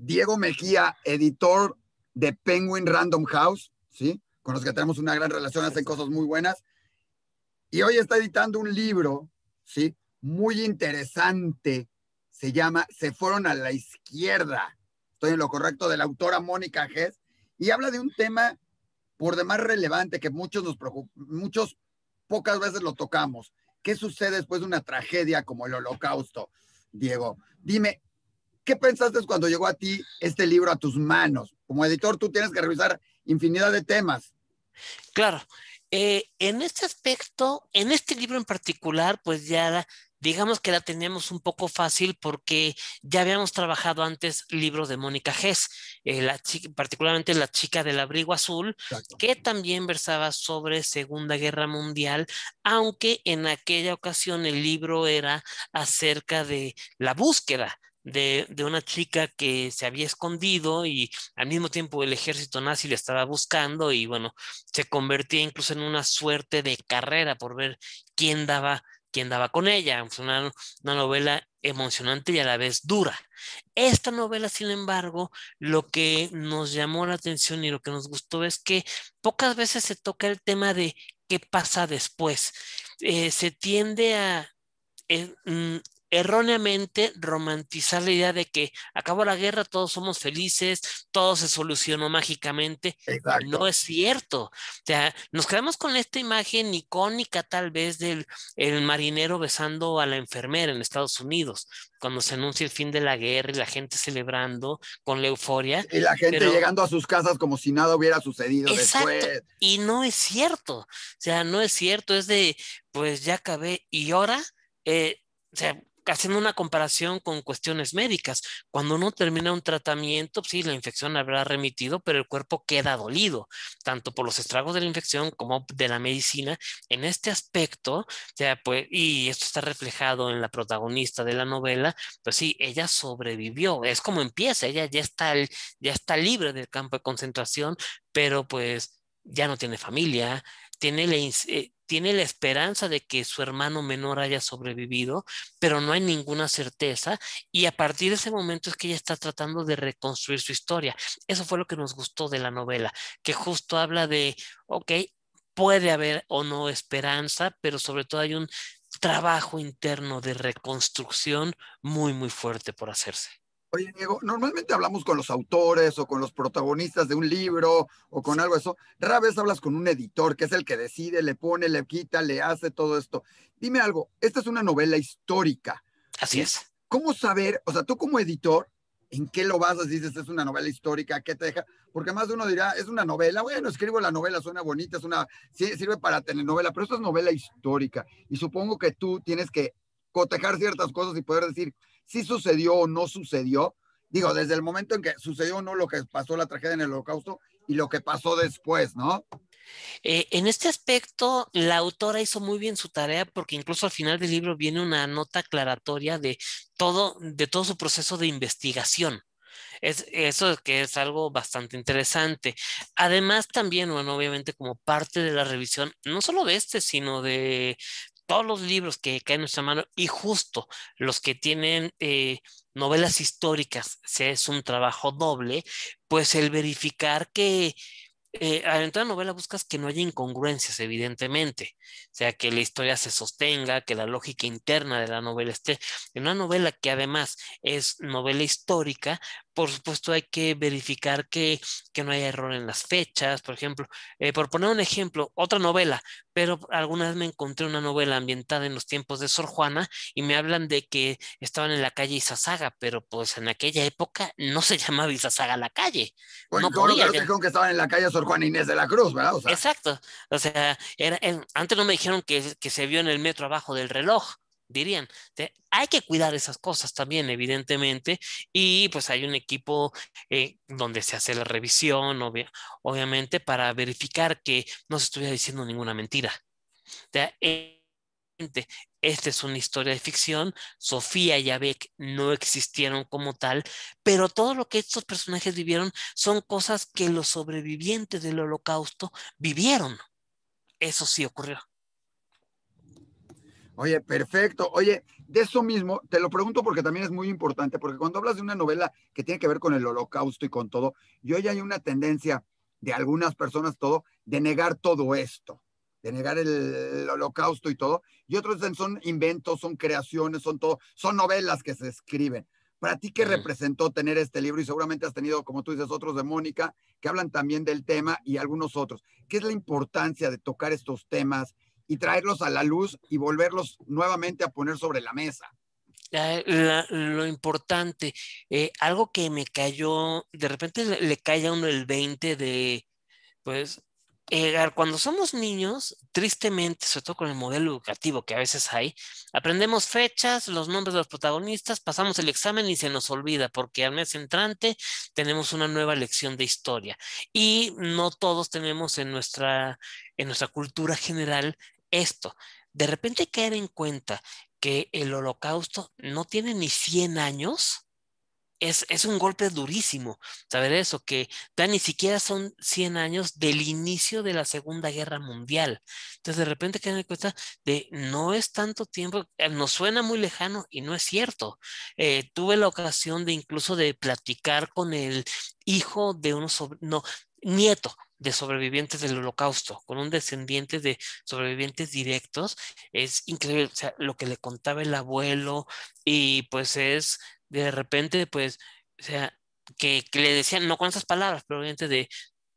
Diego Mejía, editor de Penguin Random House, ¿sí? con los que tenemos una gran relación, hacen cosas muy buenas. Y hoy está editando un libro, ¿sí? Muy interesante. Se llama Se fueron a la izquierda. Estoy en lo correcto, de la autora Mónica Gess. Y habla de un tema por demás relevante que muchos nos muchos pocas veces lo tocamos. ¿Qué sucede después de una tragedia como el holocausto, Diego? Dime, ¿Qué pensaste cuando llegó a ti este libro a tus manos? Como editor, tú tienes que revisar infinidad de temas. Claro. Eh, en este aspecto, en este libro en particular, pues ya digamos que la teníamos un poco fácil porque ya habíamos trabajado antes libros de Mónica Gess, eh, particularmente la chica del abrigo azul, que también versaba sobre Segunda Guerra Mundial, aunque en aquella ocasión el libro era acerca de la búsqueda de, de, una chica que se había escondido y al mismo tiempo el ejército nazi le estaba buscando y bueno, se convertía incluso en una suerte de carrera por ver quién daba, quién daba con ella. Fue una, novela emocionante y a la vez dura. Esta novela, sin embargo, lo que nos llamó la atención y lo que nos gustó es que pocas veces se toca el tema de qué pasa después. Eh, se tiende a eh, mm, erróneamente romantizar la idea de que acabó la guerra, todos somos felices, todo se solucionó mágicamente. No es cierto. O sea, nos quedamos con esta imagen icónica tal vez del el marinero besando a la enfermera en Estados Unidos, cuando se anuncia el fin de la guerra y la gente celebrando con la euforia. Y la gente llegando a sus casas como si nada hubiera sucedido Exacto. después. Y no es cierto. O sea, no es cierto. Es de, pues ya acabé y ahora... Eh, o sea, haciendo una comparación con cuestiones médicas. Cuando uno termina un tratamiento, sí, la infección habrá remitido, pero el cuerpo queda dolido, tanto por los estragos de la infección como de la medicina. En este aspecto, ya pues, y esto está reflejado en la protagonista de la novela, pues sí, ella sobrevivió. Es como empieza, ella ya está, ya está libre del campo de concentración, pero pues ya no tiene familia, tiene la, eh, tiene la esperanza de que su hermano menor haya sobrevivido, pero no hay ninguna certeza y a partir de ese momento es que ella está tratando de reconstruir su historia. Eso fue lo que nos gustó de la novela, que justo habla de, ok, puede haber o no esperanza, pero sobre todo hay un trabajo interno de reconstrucción muy, muy fuerte por hacerse. Oye, Diego, normalmente hablamos con los autores o con los protagonistas de un libro o con algo de eso. Rara vez hablas con un editor, que es el que decide, le pone, le quita, le hace todo esto. Dime algo, esta es una novela histórica. Así es. ¿Cómo saber, o sea, tú como editor, en qué lo basas? Dices, es una novela histórica, ¿qué te deja? Porque más de uno dirá, es una novela, bueno, escribo la novela, suena bonita, es una, sirve para telenovela, pero esta es novela histórica. Y supongo que tú tienes que cotejar ciertas cosas y poder decir, si sucedió o no sucedió, digo, desde el momento en que sucedió o no lo que pasó la tragedia en el holocausto y lo que pasó después, ¿no? Eh, en este aspecto, la autora hizo muy bien su tarea porque incluso al final del libro viene una nota aclaratoria de todo, de todo su proceso de investigación. Es, eso que es algo bastante interesante. Además, también, bueno, obviamente como parte de la revisión, no solo de este, sino de todos los libros que caen en nuestra mano y justo los que tienen eh, novelas históricas, si es un trabajo doble, pues el verificar que eh, al entrar novela buscas que no haya incongruencias, evidentemente. O sea, que la historia se sostenga, que la lógica interna de la novela esté. En una novela que además es novela histórica, por supuesto, hay que verificar que, no haya error en las fechas, por ejemplo. Eh, por poner un ejemplo, otra novela, pero alguna vez me encontré una novela ambientada en los tiempos de Sor Juana y me hablan de que estaban en la calle Izazaga, pero pues en aquella época no se llamaba Izazaga la calle. Bueno, pues, no podía, dijeron que estaban en la calle Sor Juana Inés de la Cruz, ¿verdad? Exacto. O sea, antes no me dijeron que se vio en el metro abajo del reloj dirían. Hay que cuidar esas cosas también, evidentemente, y pues hay un equipo eh, donde se hace la revisión, obviamente, para verificar que no se estuviera diciendo ninguna mentira. Eh, esta es una historia de ficción, Sofía y Abek no existieron como tal, pero todo lo que estos personajes vivieron son cosas que los sobrevivientes del holocausto vivieron. Eso sí ocurrió. Oye, perfecto. Oye, de eso mismo, te lo pregunto porque también es muy importante, porque cuando hablas de una novela que tiene que ver con el holocausto y con todo, yo hoy hay una tendencia de algunas personas, todo, de negar todo esto, de negar el, holocausto y todo, y otros son inventos, son creaciones, son todo, son novelas que se escriben. Para ti, ¿qué representó tener este libro? Y seguramente has tenido, como tú dices, otros de Mónica, que hablan también del tema y algunos otros. ¿Qué es la importancia de tocar estos temas? y traerlos a la luz y volverlos nuevamente a poner sobre la mesa. Ah, lo importante, eh, algo que me cayó, de repente le, cae a uno el 20 de, pues, cuando somos niños, tristemente, sobre todo con el modelo educativo que a veces hay, aprendemos fechas, los nombres de los protagonistas, pasamos el examen y se nos olvida porque al mes entrante tenemos una nueva lección de historia. Y no todos tenemos en nuestra, en nuestra cultura general esto, de repente caer en cuenta que el holocausto no tiene ni 100 años, es, un golpe durísimo saber eso, que tan ni siquiera son 100 años del inicio de la Segunda Guerra Mundial. Entonces, de repente caer en cuenta de no es tanto tiempo, eh, nos suena muy lejano y no es cierto. Eh, tuve la ocasión de incluso de platicar con el hijo de uno no, nieto de sobrevivientes del holocausto, con un descendiente de sobrevivientes directos, es increíble, o sea, lo que le contaba el abuelo y pues es de repente, pues, o sea, que, le decían, no con esas palabras, pero obviamente de,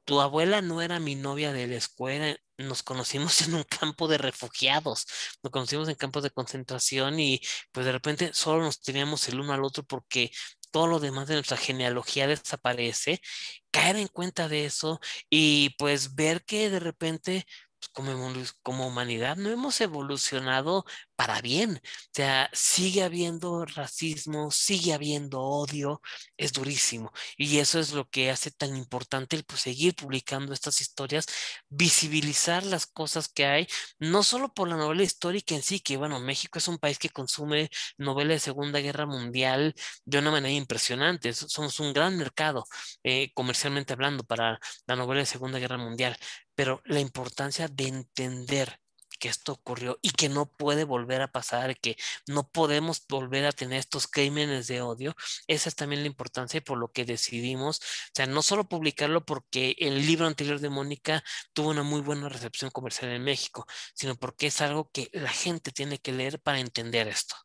tu abuela no era mi novia de la escuela, nos conocimos en un campo de refugiados, nos conocimos en campos de concentración y pues de repente solo nos teníamos el uno al otro porque todo lo demás de nuestra genealogía desaparece caer en cuenta de eso y pues ver que de repente pues, como, como, humanidad no hemos evolucionado para bien. O sea, sigue habiendo racismo, sigue habiendo odio, es durísimo. Y eso es lo que hace tan importante el pues, seguir publicando estas historias, visibilizar las cosas que hay, no solo por la novela histórica en sí, que bueno, México es un país que consume novelas de Segunda Guerra Mundial de una manera impresionante. Somos un gran mercado, eh, comercialmente hablando, para la novela de Segunda Guerra Mundial pero la importancia de entender que esto ocurrió y que no puede volver a pasar, que no podemos volver a tener estos crímenes de odio, esa es también la importancia y por lo que decidimos, o sea, no solo publicarlo porque el libro anterior de Mónica tuvo una muy buena recepción comercial en México, sino porque es algo que la gente tiene que leer para entender esto.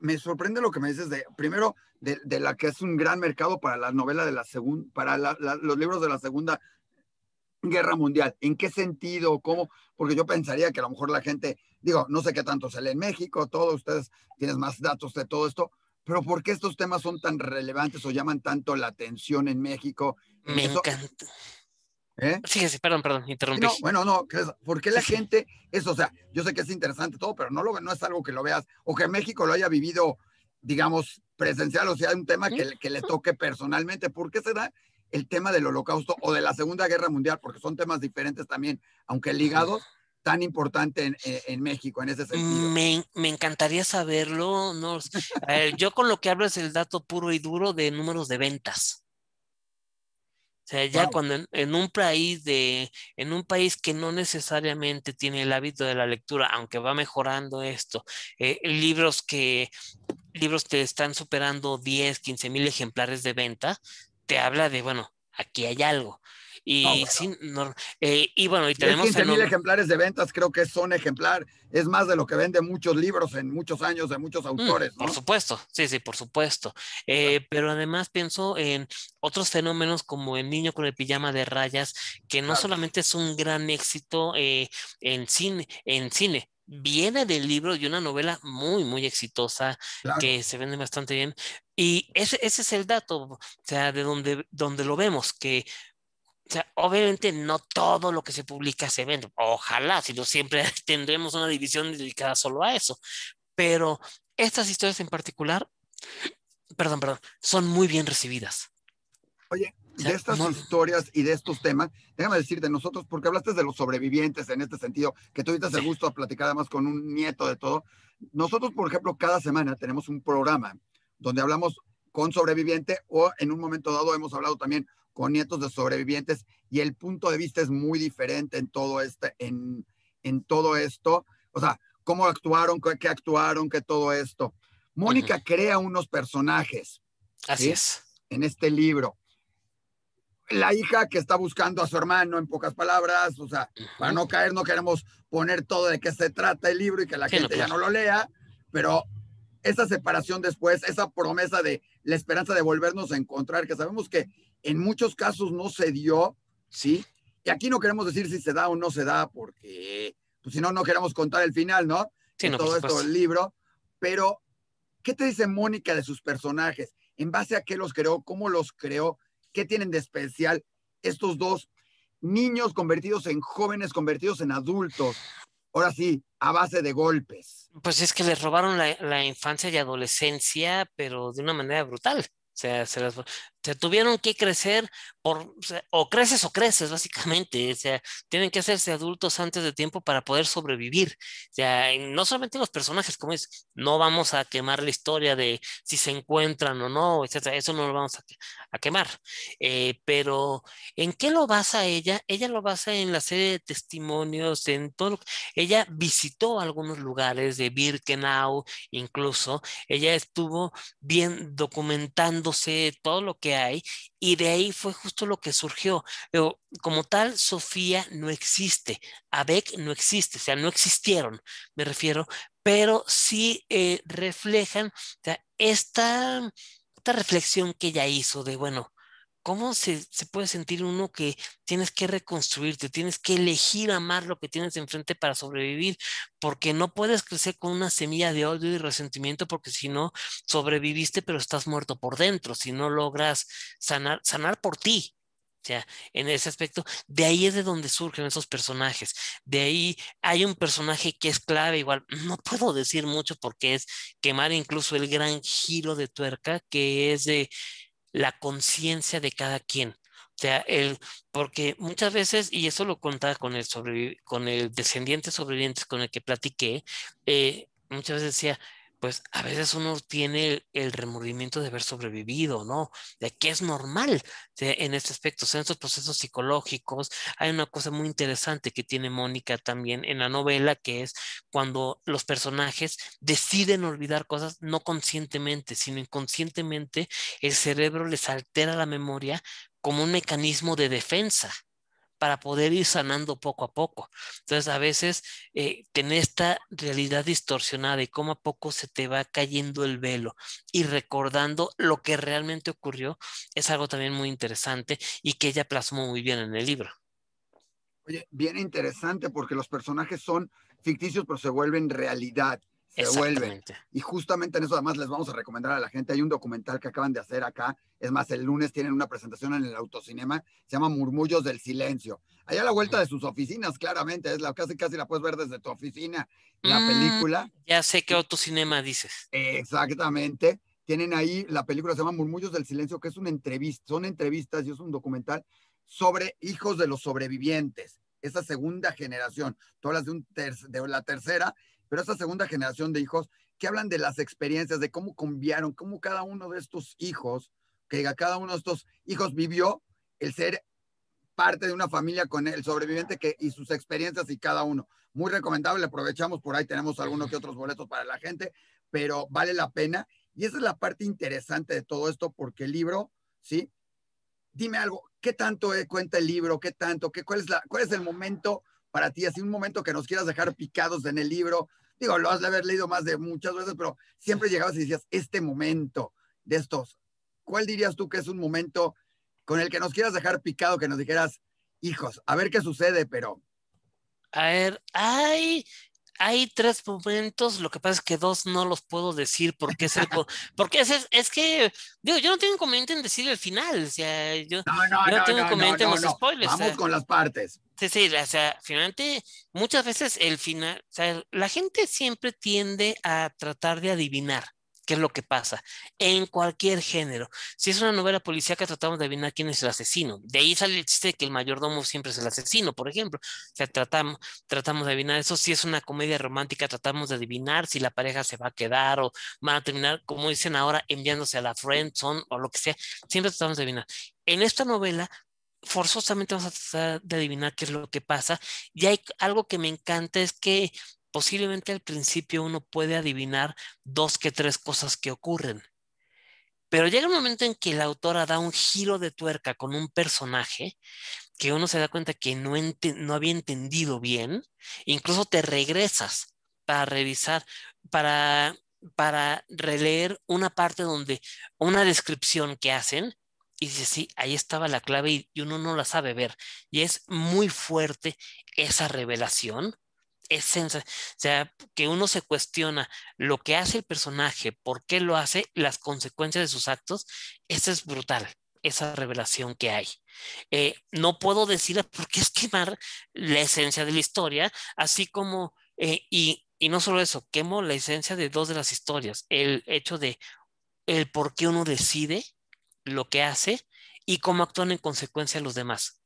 me sorprende lo que me dices de, primero, de, de, la que es un gran mercado para la novela de la segunda, para los libros de la segunda guerra mundial? ¿En qué sentido? ¿Cómo? Porque yo pensaría que a lo mejor la gente, digo, no sé qué tanto se lee en México, todos ustedes tienen más datos de todo esto, pero ¿por qué estos temas son tan relevantes o llaman tanto la atención en México? Me encanta. ¿Eh? perdón, perdón, interrumpí. No, bueno, no, ¿por qué la gente, eso, o sea, yo sé que es interesante todo, pero no, lo, no es algo que lo veas, o que México lo haya vivido, digamos, presencial, o sea, un tema que, que le toque personalmente, ¿por qué se da el tema del holocausto o de la Segunda Guerra Mundial, porque son temas diferentes también, aunque ligados, tan importante en, México en ese sentido. Me, encantaría saberlo. No, yo con lo que hablo es el dato puro y duro de números de ventas. O sea, ya cuando en, un país de, en un país que no necesariamente tiene el hábito de la lectura, aunque va mejorando esto, eh, libros que libros que están superando 10, 15 mil ejemplares de venta, te habla de, bueno, aquí hay algo. Y, bueno. Eh, y bueno, y tenemos... 15 mil ejemplares de ventas, creo que son ejemplar, es más de lo que vende muchos libros en muchos años de muchos mm, autores. Por supuesto, sí, sí, por supuesto. Eh, pero además pienso en otros fenómenos como El niño con el pijama de rayas, que no solamente es un gran éxito eh, en, cine, en cine, viene del libro de una novela muy, muy exitosa que se vende bastante bien. Y ese, es el dato, o sea, de donde, donde lo vemos, que sea, obviamente no todo lo que se publica se vende. Ojalá, si no siempre tendremos una división dedicada solo a eso. Pero estas historias en particular, perdón, perdón, son muy bien recibidas. Oye, de estas historias y de estos temas, déjame decir de nosotros, porque hablaste de los sobrevivientes en este sentido, que tuviste el gusto de platicar además con un nieto de todo. Nosotros, por ejemplo, cada semana tenemos un programa donde hablamos con sobreviviente o en un momento dado hemos hablado también con nietos de sobrevivientes y el punto de vista es muy diferente en todo este, en, todo esto. O sea, cómo actuaron, qué, actuaron, qué todo esto. Mónica crea unos personajes. Así es. En este libro la hija que está buscando a su hermano, en pocas palabras, o sea, para no caer, no queremos poner todo de qué se trata el libro y que la gente ya no lo lea, pero esa separación después, esa promesa de la esperanza de volvernos a encontrar, que sabemos que en muchos casos no se dio, ¿sí? Y aquí no queremos decir si se da o no se da, porque pues, si no, no queremos contar el final, ¿no? Sí, todo esto el libro, pero ¿qué te dice Mónica de sus personajes? ¿En base a qué los creó? ¿Cómo los creó? ¿Qué tienen de especial estos dos niños convertidos en jóvenes, convertidos en adultos? Ahora sí, a base de golpes. Pues es que les robaron la, infancia y adolescencia, pero de una manera brutal. O sea, se las, se tuvieron que crecer o creces o creces, básicamente. O sea, tienen que hacerse adultos antes de tiempo para poder sobrevivir. O sea, no solamente los personajes, como es, no vamos a quemar la historia de si se encuentran o no, etcétera. Eso no lo vamos a, quemar. Eh, pero, ¿en qué lo basa ella? Ella lo basa en la serie de testimonios, en todo. Lo, ella visitó algunos lugares de Birkenau, incluso. Ella estuvo bien documentándose todo lo que hay, y de ahí fue justo lo que surgió. Pero, como tal, Sofía no existe, ABEC no existe, o sea, no existieron, me refiero, pero sí eh, reflejan esta, esta reflexión que ella hizo de, bueno, ¿Cómo se, se, puede sentir uno que tienes que reconstruirte, tienes que elegir amar lo que tienes enfrente para sobrevivir? Porque no puedes crecer con una semilla de odio y resentimiento, porque si no, sobreviviste, pero estás muerto por dentro, si no logras sanar, sanar por ti, o sea, en ese aspecto, de ahí es de donde surgen esos personajes. De ahí hay un personaje que es clave, igual, no puedo decir mucho porque es quemar incluso el gran giro de tuerca que es de la conciencia de cada quien. O sea, el, porque muchas veces, y eso lo contaba con el, con el descendiente sobreviviente con el que platiqué, eh, muchas veces decía, pues a veces uno tiene el, remordimiento de haber sobrevivido, ¿no? De que es normal eh, en este aspecto. O sea, en estos procesos psicológicos hay una cosa muy interesante que tiene Mónica también en la novela, que es cuando los personajes deciden olvidar cosas no conscientemente, sino inconscientemente, el cerebro les altera la memoria como un mecanismo de defensa para poder ir sanando poco a poco. Entonces, a veces, eh, esta realidad distorsionada y cómo a poco se te va cayendo el velo y recordando lo que realmente ocurrió, es algo también muy interesante y que ella plasmó muy bien en el libro. Oye, bien interesante porque los personajes son ficticios, pero se vuelven realidad. Y justamente en eso además les vamos a recomendar a la gente, hay un documental que acaban de hacer acá, es más, el lunes tienen una presentación en el autocinema, se llama Murmullos del Silencio. Allá a la vuelta de sus oficinas, claramente, es la casi casi la puedes ver desde tu oficina, la mm, película. Ya sé qué autocinema dices. Exactamente. Tienen ahí la película se llama Murmullos del Silencio, que es una entrevista, son entrevistas y es un documental sobre hijos de los sobrevivientes, esa segunda generación. Todas las de, un de la tercera pero esta segunda generación de hijos que hablan de las experiencias, de cómo cambiaron, cómo cada uno de estos hijos, que cada uno de estos hijos vivió el ser parte de una familia con el sobreviviente que, y sus experiencias y cada uno. Muy recomendable, aprovechamos por ahí, tenemos algunos que otros boletos para la gente, pero vale la pena. Y esa es la parte interesante de todo esto, porque el libro, ¿sí? Dime algo, ¿qué tanto eh, cuenta el libro? ¿Qué tanto? ¿Qué, cuál, es la, ¿Cuál es el momento para ti, así un momento que nos quieras dejar picados en el libro. Digo, lo has de haber leído más de muchas veces, pero siempre llegabas y decías, este momento de estos, ¿cuál dirías tú que es un momento con el que nos quieras dejar picado, que nos dijeras, hijos, a ver qué sucede, pero... A ver, hay tres momentos, lo que pasa es que dos no los puedo decir porque es porque es, es, que digo, yo no tengo comentario en decir el final, sea, yo no, no, no, en los spoilers. Vamos con las partes. Sí, sí, o sea, finalmente, muchas veces el final, o sea, la gente siempre tiende a tratar de adivinar qué es lo que pasa en cualquier género. Si es una novela policíaca, tratamos de adivinar quién es el asesino. De ahí sale el chiste de que el mayordomo siempre es el asesino, por ejemplo. O sea, tratamos, tratamos de adivinar eso. Si es una comedia romántica, tratamos de adivinar si la pareja se va a quedar o van a terminar, como dicen ahora, enviándose a la friend o lo que sea. Siempre tratamos de adivinar. En esta novela forzosamente vamos a tratar de adivinar qué es lo que pasa. Y hay algo que me encanta es que posiblemente al principio uno puede adivinar dos que tres cosas que ocurren. Pero llega un momento en que la autora da un giro de tuerca con un personaje que uno se da cuenta que no, no había entendido bien. Incluso te regresas para revisar, para, para releer una parte donde una descripción que hacen y dice, sí, ahí estaba la clave y, uno no la sabe ver. Y es muy fuerte esa revelación esencia o sea, que uno se cuestiona lo que hace el personaje, por qué lo hace, las consecuencias de sus actos, Esa es brutal, esa revelación que hay. Eh, no puedo decir porque es quemar la esencia de la historia, así como, eh, y, y, no solo eso, quemo la esencia de dos de las historias, el hecho de el por qué uno decide lo que hace y cómo actúan en consecuencia los demás.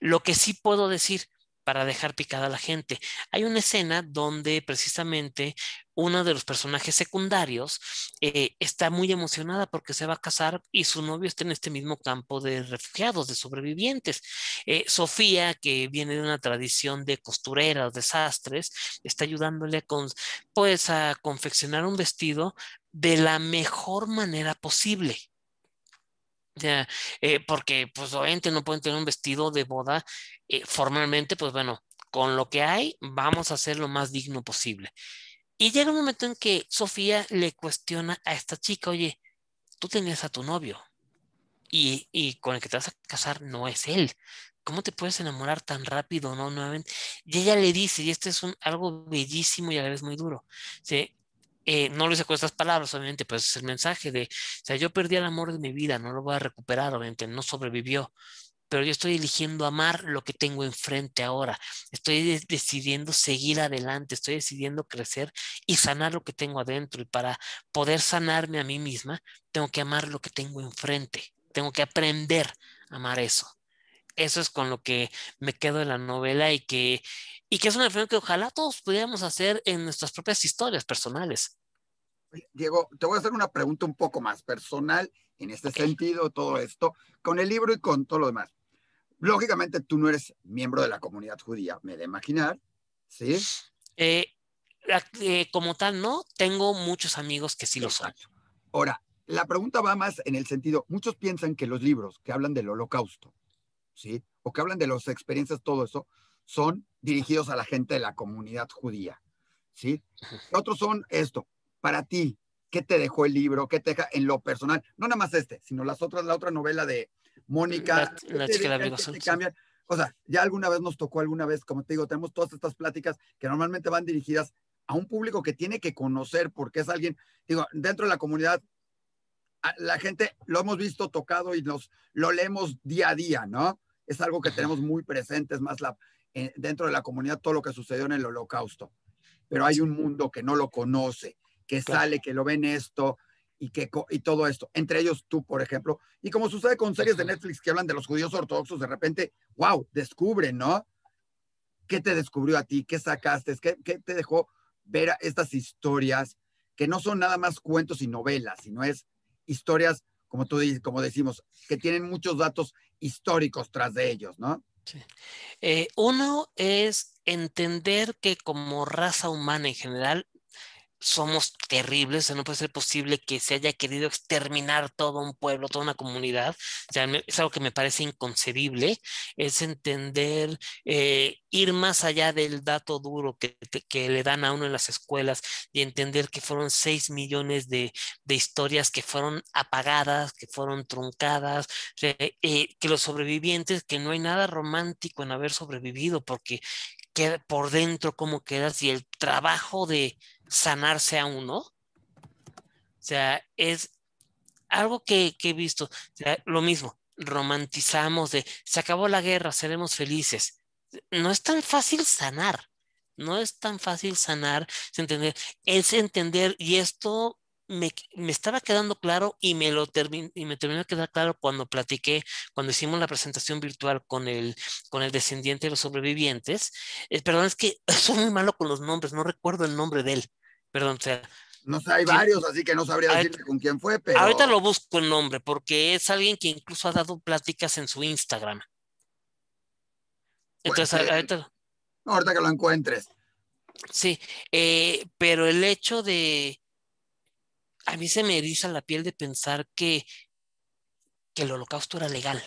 Lo que sí puedo decir para dejar picada a la gente, hay una escena donde precisamente uno de los personajes secundarios eh, está muy emocionada porque se va a casar y su novio está en este mismo campo de refugiados, de sobrevivientes. Eh, Sofía, que viene de una tradición de costureras, de está ayudándole con, pues, a confeccionar un vestido de la mejor manera posible. Eh, porque pues obviamente no pueden tener un vestido de boda eh, formalmente, pues bueno, con lo que hay vamos a hacer lo más digno posible. Y llega un momento en que Sofía le cuestiona a esta chica, oye, tú tenías a tu novio y, y con el que te vas a casar no es él. ¿Cómo te puedes enamorar tan rápido, no? Nuevamente. Y ella le dice, y esto es un, algo bellísimo y a la vez muy duro. ¿sí? Eh, no no hice con estas palabras, obviamente, pues es el mensaje de, o sea, yo perdí el amor de mi vida, no lo voy a recuperar, obviamente, no sobrevivió, pero yo estoy eligiendo amar lo que tengo enfrente ahora, estoy decidiendo seguir adelante, estoy decidiendo crecer y sanar lo que tengo adentro, y para poder sanarme a mí misma, tengo que amar lo que tengo enfrente, tengo que aprender a amar eso eso es con lo que me quedo de la novela y que, y que es una reflexión que ojalá todos pudiéramos hacer en nuestras propias historias personales. Diego, te voy a hacer una pregunta un poco más personal en este sentido, todo esto, con el libro y con todo lo demás. Lógicamente tú no eres miembro de la comunidad judía, me de imaginar, ¿sí? Eh, eh, como tal, no, tengo muchos amigos que sí lo son. Ahora, la pregunta va más en el sentido, muchos piensan que los libros que hablan del holocausto o que hablan de las experiencias, todo eso, son dirigidos a la gente de la comunidad judía, ¿sí? Otros son esto, para ti, ¿qué te dejó el libro? ¿Qué te deja en lo personal? No nada más este, sino las otras, la otra novela de Mónica. La, o sea, ya alguna vez nos tocó, alguna vez, como te digo, tenemos todas estas pláticas que normalmente van dirigidas a un público que tiene que conocer porque es alguien, digo, dentro de la comunidad, la gente lo hemos visto tocado y nos, lo leemos día a día, ¿no? es algo que tenemos muy presente, es más la, eh, dentro de la comunidad todo lo que sucedió en el holocausto. Pero hay un mundo que no lo conoce, que sale, que lo ven esto y, que, y todo esto. Entre ellos tú, por ejemplo. Y como sucede con series de Netflix que hablan de los judíos ortodoxos, de repente, wow, descubren, ¿no? ¿Qué te descubrió a ti? ¿Qué sacaste? ¿Qué, qué te dejó ver estas historias que no son nada más cuentos y novelas, sino es historias, como tú dices, como decimos, que tienen muchos datos históricos tras de ellos, ¿no? Sí. Eh, uno es entender que como raza humana en general somos terribles, o sea, no puede ser posible que se haya querido exterminar todo un pueblo, toda una comunidad, sea, es algo que me parece inconcebible, es entender, eh, ir más allá del dato duro que, le dan a uno en las escuelas y entender que fueron seis millones de, historias que fueron apagadas, que fueron truncadas, eh, que los sobrevivientes, que no hay nada romántico en haber sobrevivido, porque queda por dentro cómo quedas y el trabajo de sanarse a uno. O sea, es algo que, he visto. lo mismo, romantizamos de, se acabó la guerra, seremos felices. No es tan fácil sanar. No es tan fácil sanar, es entender, es entender, y esto me, estaba quedando claro y me lo y me terminó de quedar claro cuando platiqué, cuando hicimos la presentación virtual con el, con el descendiente de los sobrevivientes. Eh, perdón, es que soy muy malo con los nombres, no recuerdo el nombre de él. Perdón, o sea. No sé, hay varios, así que no sabría decirte con quién fue, pero. Ahorita lo busco el nombre, porque es alguien que incluso ha dado pláticas en su Instagram. Entonces, ahorita. ahorita que lo encuentres. Sí, eh, pero el hecho de. A mí se me eriza la piel de pensar que, que el holocausto era legal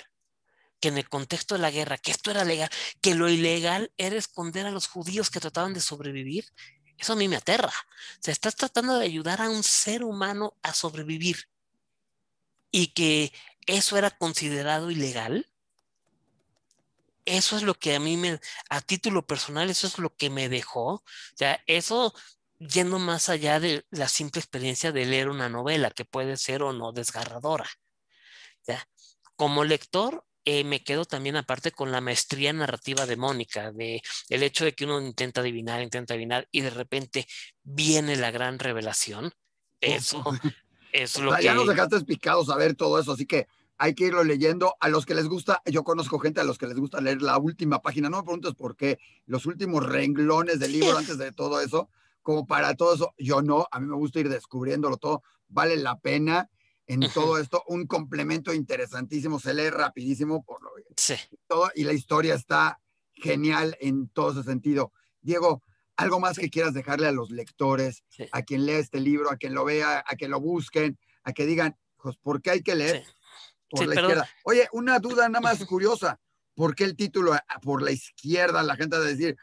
que en el contexto de la guerra, que esto era legal, que lo ilegal era esconder a los judíos que trataban de sobrevivir eso a mí me aterra. O sea, estás tratando de ayudar a un ser humano a sobrevivir y que eso era considerado ilegal. Eso es lo que a mí me, a título personal, eso es lo que me dejó. O sea, eso yendo más allá de la simple experiencia de leer una novela que puede ser o no desgarradora. O como lector, eh, me quedo también aparte con la maestría narrativa de Mónica, de el hecho de que uno intenta adivinar, intenta adivinar y de repente viene la gran revelación. Eso, es lo que... Ya nos dejaste picados a ver todo eso, así que hay que irlo leyendo. A los que les gusta, yo conozco gente a los que les gusta leer la última página, no me preguntes por qué, los últimos renglones del libro antes de todo eso, como para todo eso, yo no, a mí me gusta ir descubriéndolo todo, vale la pena en todo esto un complemento interesantísimo, se lee rapidísimo por lo sí. y la historia está genial en todo ese sentido. Diego, algo más que quieras dejarle a los lectores, a quien lea este libro, a quien lo vea, a que lo busquen, a que digan, pues, ¿por qué hay que leer? Por la izquierda. Oye, una duda nada más curiosa. ¿Por qué el título ah, por la izquierda? La gente va a decir,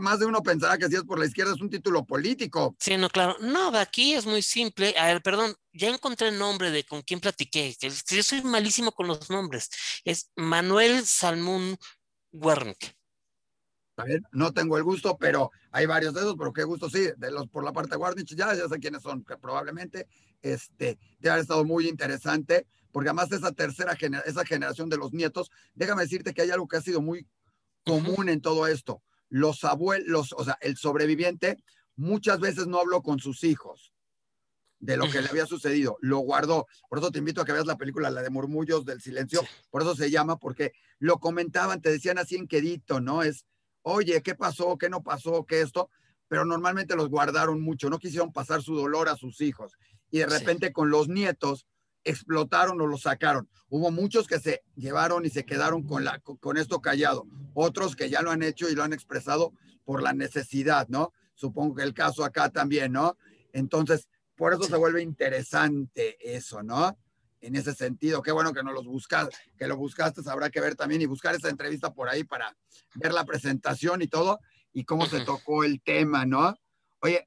más de uno pensará que si es por la izquierda es un título político. Sí, no, claro. No, aquí es muy simple. A ver, perdón, ya encontré el nombre de con quién platiqué. Yo soy malísimo con los nombres. Es Manuel Salmón Wernick. A ver, no tengo el gusto, pero hay varios de esos, pero qué gusto, sí, de los por la parte de ya, ya sé quiénes son, que probablemente este, te ha estado muy interesante, porque además esa tercera generación, esa generación de los nietos, déjame decirte que hay algo que ha sido muy común en todo esto los abuelos, o sea, el sobreviviente muchas veces no habló con sus hijos de lo que le había sucedido, lo guardó. Por eso te invito a que veas la película, la de Murmullos del Silencio, por eso se llama, porque lo comentaban, te decían así en quedito, ¿no? Es, oye, ¿qué pasó? ¿Qué no pasó? ¿Qué esto? Pero normalmente los guardaron mucho, no quisieron pasar su dolor a sus hijos. Y de repente con los nietos explotaron o lo sacaron. Hubo muchos que se llevaron y se quedaron con, la, con esto callado, otros que ya lo han hecho y lo han expresado por la necesidad, ¿no? Supongo que el caso acá también, ¿no? Entonces, por eso se vuelve interesante eso, ¿no? En ese sentido, qué bueno que no los buscas, que lo buscaste, habrá que ver también y buscar esa entrevista por ahí para ver la presentación y todo y cómo se tocó el tema, ¿no? Oye,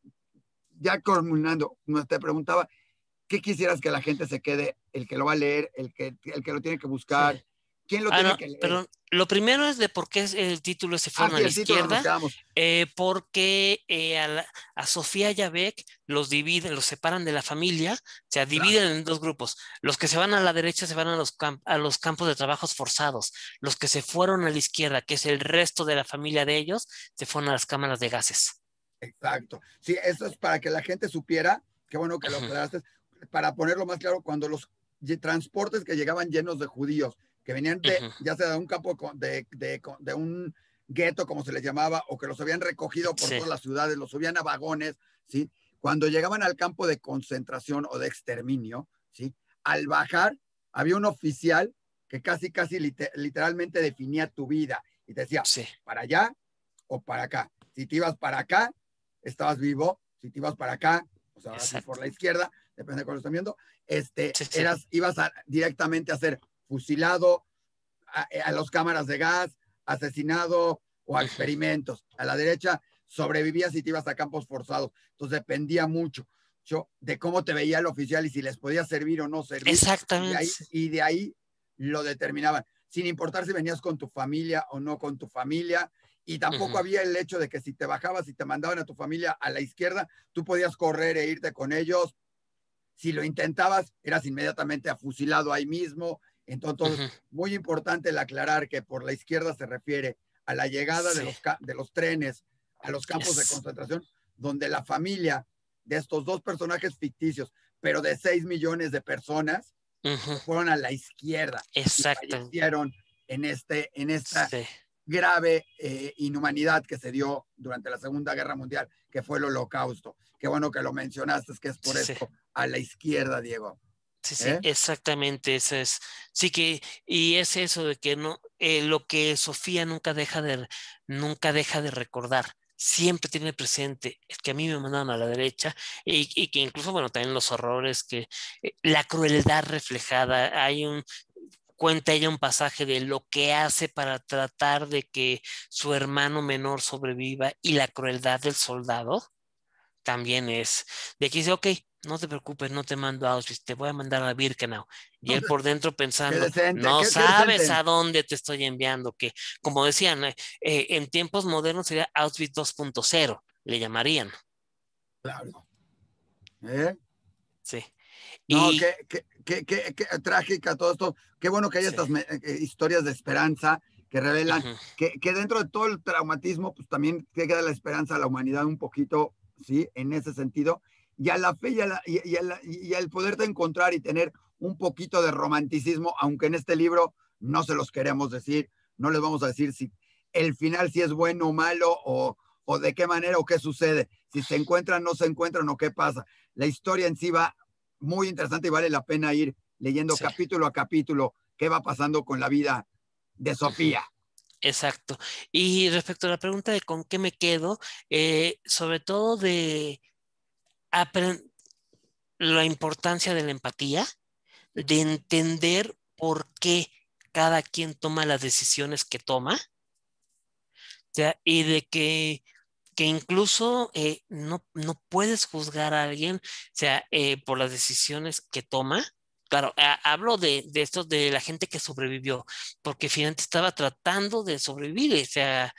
ya culminando, te preguntaba, ¿qué quisieras que la gente se quede? El que lo va a leer, el que, el que lo tiene que buscar. ¿Quién lo ah, tiene que leer? Perdón, lo primero es de por qué el título se fue ah, a la izquierda. Eh, porque eh, a, Sofía y a los dividen, los separan de la familia, o sea, dividen en dos grupos. Los que se van a la derecha se van a los, a los campos de trabajos forzados. Los que se fueron a la izquierda, que es el resto de la familia de ellos, se fueron a las cámaras de gases. Exacto. Sí, eso es para que la gente supiera, qué bueno que lo aclaraste, para ponerlo más claro, cuando los transportes que llegaban llenos de judíos, que venían de, ya sea de un campo de, un gueto, como se les llamaba, o que los habían recogido por todas las ciudades, los subían a vagones, ¿sí? Cuando llegaban al campo de concentración o de exterminio, ¿sí? Al bajar, había un oficial que casi, casi literalmente definía tu vida y te decía, sí. para allá o para acá. Si te ibas para acá, estabas vivo. Si te ibas para acá, pues o sea, por la izquierda, depende de lo están viendo, este, Eras, ibas directamente a ser fusilado eh, a, las cámaras de gas, asesinado o a experimentos. A la derecha sobrevivías y te ibas a campos forzados. Entonces dependía mucho yo, de cómo te veía el oficial y si les podía servir o no servir. Exactamente. Y de ahí, lo determinaban, sin importar si venías con tu familia o no con tu familia. Y tampoco había el hecho de que si te bajabas y te mandaban a tu familia a la izquierda, tú podías correr e irte con ellos si lo intentabas, eras inmediatamente afusilado ahí mismo. Entonces, muy importante el aclarar que por la izquierda se refiere a la llegada de, los trenes a los campos de concentración, donde la familia de estos dos personajes ficticios, pero de seis millones de personas, fueron a la izquierda. Exacto. Y fallecieron en, este, en esta grave eh, inhumanidad que se dio durante la Segunda Guerra Mundial, que fue el Holocausto. Qué bueno que lo mencionaste, es que es por eso a la izquierda, Diego. Sí, sí, ¿Eh? exactamente, eso es. Sí que, y es eso de que no, eh, lo que Sofía nunca deja de, nunca deja de recordar, siempre tiene presente es que a mí me mandaron a la derecha y, que incluso, bueno, también los horrores, que la crueldad reflejada, hay un cuenta ella un pasaje de lo que hace para tratar de que su hermano menor sobreviva y la crueldad del soldado, también es. De aquí dice, ok, no te preocupes, no te mando a Auschwitz, te voy a mandar a Birkenau. Y él por dentro pensando, no sabes a dónde te estoy enviando, que como decían, eh, eh, en tiempos modernos sería Auschwitz 2.0, le llamarían. Claro. ¿Eh? Sí. y qué, trágica todo esto. Qué bueno que haya estas eh, eh, historias de esperanza que revelan que, dentro de todo el traumatismo, pues también queda la esperanza a la humanidad un poquito, ¿sí? En ese sentido. Y a la fe y, a poder y, al poderte encontrar y tener un poquito de romanticismo, aunque en este libro no se los queremos decir, no les vamos a decir si el final si es bueno o malo o, o de qué manera o qué sucede, si se encuentran, no se encuentran o qué pasa. La historia en sí va muy interesante y vale la pena ir leyendo capítulo a capítulo qué va pasando con la vida de Sofía. Exacto. Y respecto a la pregunta de con qué me quedo, eh, sobre todo de la importancia de la empatía, de entender por qué cada quien toma las decisiones que toma, y de que que incluso eh, no, no, puedes juzgar a alguien, o sea, eh, por las decisiones que toma. Claro, hablo de, esto, de la gente que sobrevivió, porque finalmente estaba tratando de sobrevivir, o sea,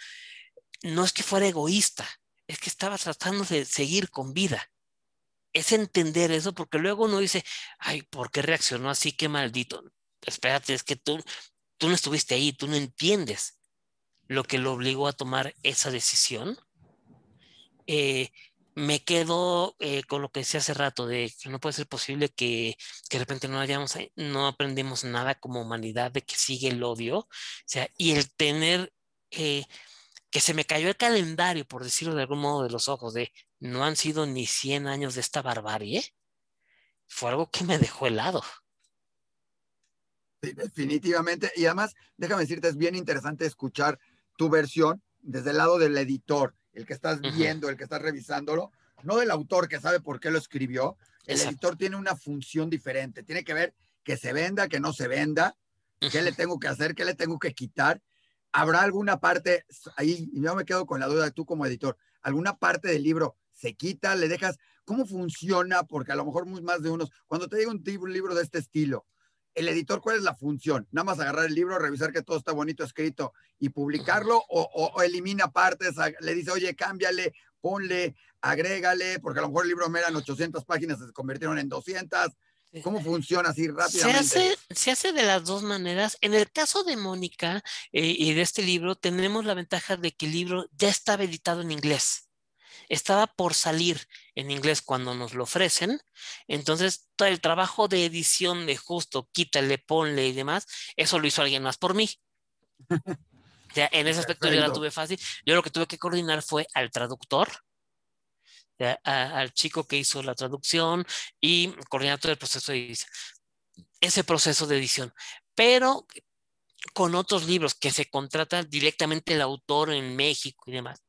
no es que fuera egoísta, es que estaba tratando de seguir con vida. Es entender eso, porque luego uno dice, ay, ¿por qué reaccionó así? Qué maldito. Espérate, es que tú, tú no estuviste ahí, tú no entiendes lo que lo obligó a tomar esa decisión eh, me quedo eh, con lo que decía hace rato, de que no puede ser posible que, de repente no hayamos, eh, no aprendimos nada como humanidad de que sigue el odio. O sea, y el tener que se me cayó el calendario, por decirlo de algún modo, de los ojos, de no han sido ni 100 años de esta barbarie, fue algo que me dejó helado. Sí, definitivamente. Y además, déjame decirte, es bien interesante escuchar tu versión desde el lado del editor el que estás viendo, el que estás revisándolo, no del autor que sabe por qué lo escribió. El editor tiene una función diferente, tiene que ver que se venda, que no se venda, qué le tengo que hacer, qué le tengo que quitar. ¿Habrá alguna parte, ahí yo me quedo con la duda, tú como editor, alguna parte del libro se quita, le dejas, cómo funciona? Porque a lo mejor más de unos, cuando te digo un libro de este estilo, el editor, ¿cuál es la función? Nada más agarrar el libro, revisar que todo está bonito escrito y publicarlo o, elimina partes, le dice, oye, cámbiale, ponle, agrégale, porque a lo mejor el libro me en 800 páginas, se convirtieron en 200. ¿Cómo funciona así rápidamente? Se hace, de las dos maneras. En el caso de Mónica eh, y de este libro, tenemos la ventaja de que el libro ya estaba editado en inglés estaba por salir en inglés cuando nos lo ofrecen. Entonces, todo el trabajo de edición de justo, quítale, ponle y demás, eso lo hizo alguien más por mí. en ese aspecto yo la tuve fácil. Yo lo que tuve que coordinar fue al traductor, al chico que hizo la traducción y coordinar todo el proceso de edición. Ese proceso de edición. Pero con otros libros que se contrata directamente el autor en México y demás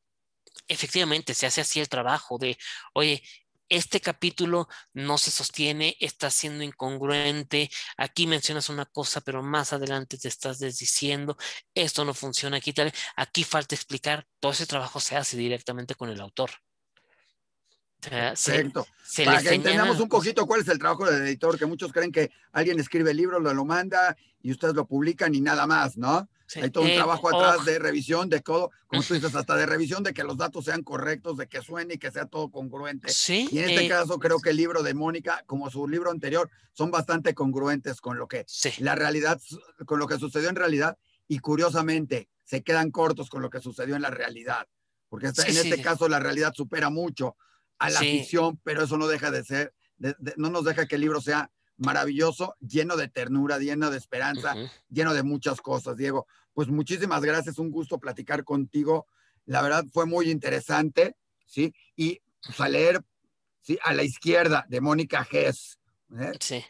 efectivamente se hace así el trabajo de, oye, este capítulo no se sostiene, está siendo incongruente, aquí mencionas una cosa, pero más adelante te estás desdiciendo, esto no funciona aquí, tal, aquí falta explicar, todo ese trabajo se hace directamente con el autor. Perfecto. Para que entendamos un poquito cuál es el trabajo del editor, que muchos creen que alguien escribe el libro, lo, lo manda y ustedes lo publican y nada más, ¿no? Hay todo un eh, trabajo oh. atrás de revisión, de todo, como tú dices, hasta de revisión de que los datos sean correctos, de que suene y que sea todo congruente. Sí, y en este eh, caso creo que el libro de Mónica, como su libro anterior, son bastante congruentes con lo que la realidad, con lo que sucedió en realidad y curiosamente se quedan cortos con lo que sucedió en la realidad, porque en este caso la realidad supera mucho a la ficción, pero eso no deja de ser, no nos deja que el libro sea maravilloso, lleno de ternura, lleno de esperanza, lleno de muchas cosas, Diego. Pues muchísimas gracias, un gusto platicar contigo. La verdad fue muy interesante, ¿sí? Y pues, a leer, ¿sí? A la izquierda de Mónica Gess. ¿eh? Sí.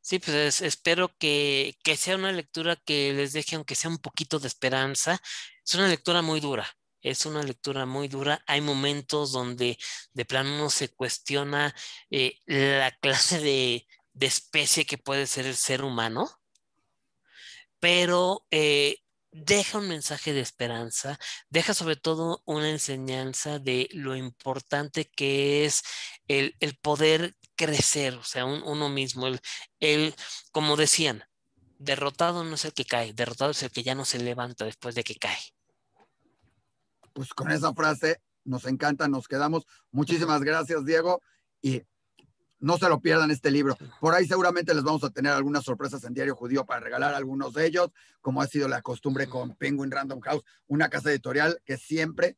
Sí, pues espero que, que sea una lectura que les deje, aunque sea un poquito de esperanza. Es una lectura muy dura, es una lectura muy dura. Hay momentos donde de plano uno se cuestiona eh, la clase de, especie que puede ser el ser humano, pero eh, deja un mensaje de esperanza, deja sobre todo una enseñanza de lo importante que es el, poder crecer, o sea, uno mismo, el, como decían, derrotado no es el que cae, derrotado es el que ya no se levanta después de que cae pues con esa frase nos encanta, nos quedamos. Muchísimas gracias, Diego, y no se lo pierdan este libro. Por ahí seguramente les vamos a tener algunas sorpresas en Diario Judío para regalar algunos de ellos, como ha sido la costumbre con Penguin Random House, una casa editorial que siempre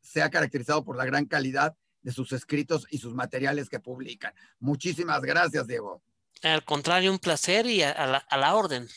se ha caracterizado por la gran calidad de sus escritos y sus materiales que publican. Muchísimas gracias, Diego. Al contrario, un placer y a la, orden.